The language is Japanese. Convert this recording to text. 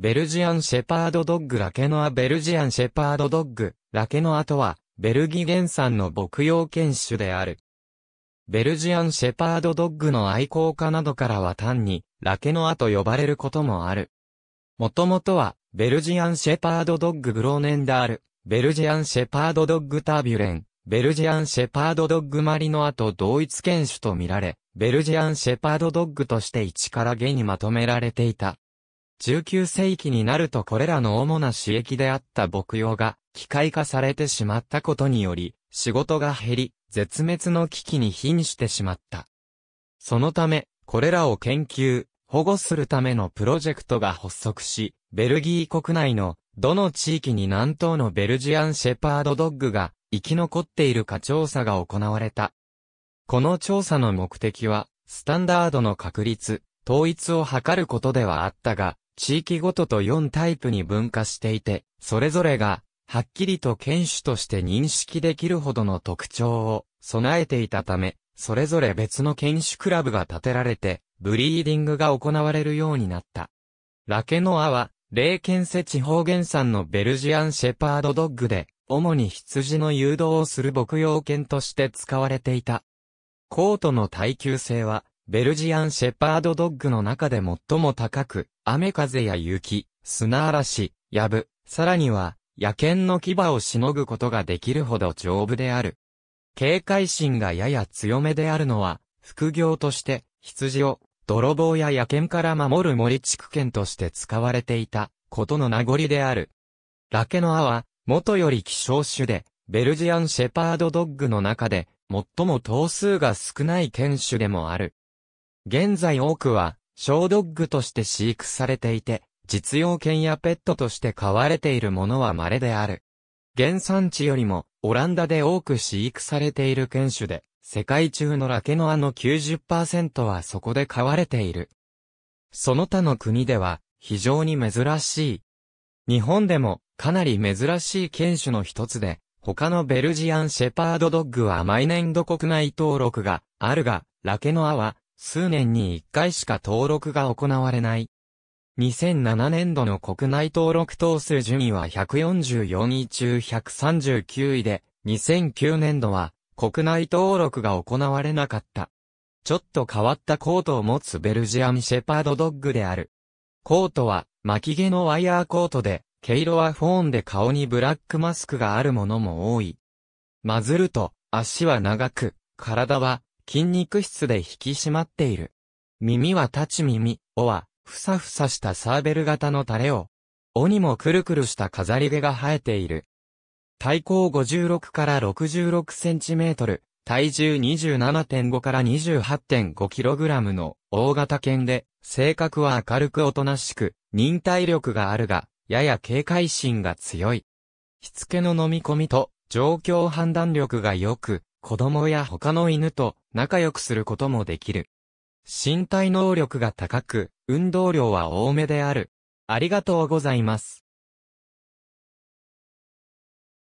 ベルジアンシェパードドッグラケノアベルジアンシェパードドッグラケノアとは、ベルギ原産の牧羊犬種である。ベルジアンシェパードドッグの愛好家などからは単に、ラケノアと呼ばれることもある。もともとは、ベルジアンシェパードドッググローネンダール、ベルジアンシェパードドッグタービュレン、ベルジアンシェパードドッグマリノアと同一犬種とみられ、ベルジアンシェパードドッグとして一から下にまとめられていた。19世紀になるとこれらの主な刺激であった牧羊が機械化されてしまったことにより、仕事が減り、絶滅の危機に瀕してしまった。そのため、これらを研究、保護するためのプロジェクトが発足し、ベルギー国内のどの地域に南東のベルジアンシェパードドッグが生き残っているか調査が行われた。この調査の目的は、スタンダードの確立、統一を図ることではあったが、地域ごとと4タイプに分化していて、それぞれが、はっきりと犬種として認識できるほどの特徴を備えていたため、それぞれ別の犬種クラブが建てられて、ブリーディングが行われるようになった。ラケノアは、レ犬ケンセ地方原産のベルジアンシェパードドッグで、主に羊の誘導をする牧羊犬として使われていた。コートの耐久性は、ベルジアンシェパードドッグの中で最も高く、雨風や雪、砂嵐、やぶ、さらには、野犬の牙をしのぐことができるほど丈夫である。警戒心がやや強めであるのは、副業として、羊を、泥棒や野犬から守る森地区犬として使われていた、ことの名残である。ラケノアは、元より希少種で、ベルジアンシェパードドッグの中で、最も頭数が少ない犬種でもある。現在多くは、小ドッグとして飼育されていて、実用犬やペットとして飼われているものは稀である。原産地よりも、オランダで多く飼育されている犬種で、世界中のラケノアの90%はそこで飼われている。その他の国では、非常に珍しい。日本でも、かなり珍しい犬種の一つで、他のベルジアンシェパードドッグは毎年度国内登録があるが、ラケノアは数年に1回しか登録が行われない。2007年度の国内登録等数順位は144位中139位で、2009年度は国内登録が行われなかった。ちょっと変わったコートを持つベルジアンシェパードドッグである。コートは巻き毛のワイヤーコートで、毛色はフォーンで顔にブラックマスクがあるものも多い。混ずると足は長く、体は筋肉質で引き締まっている。耳は立ち耳、尾は、ふさふさしたサーベル型のタレを、尾にもくるくるした飾り毛が生えている。体高56から66センチメートル、体重27.5から 28.5kg の大型犬で、性格は明るくおとなしく、忍耐力があるが、やや警戒心が強い。しつけの飲み込みと、状況判断力が良く、子供や他の犬と仲良くすることもできる。身体能力が高く、運動量は多めである。ありがとうございます。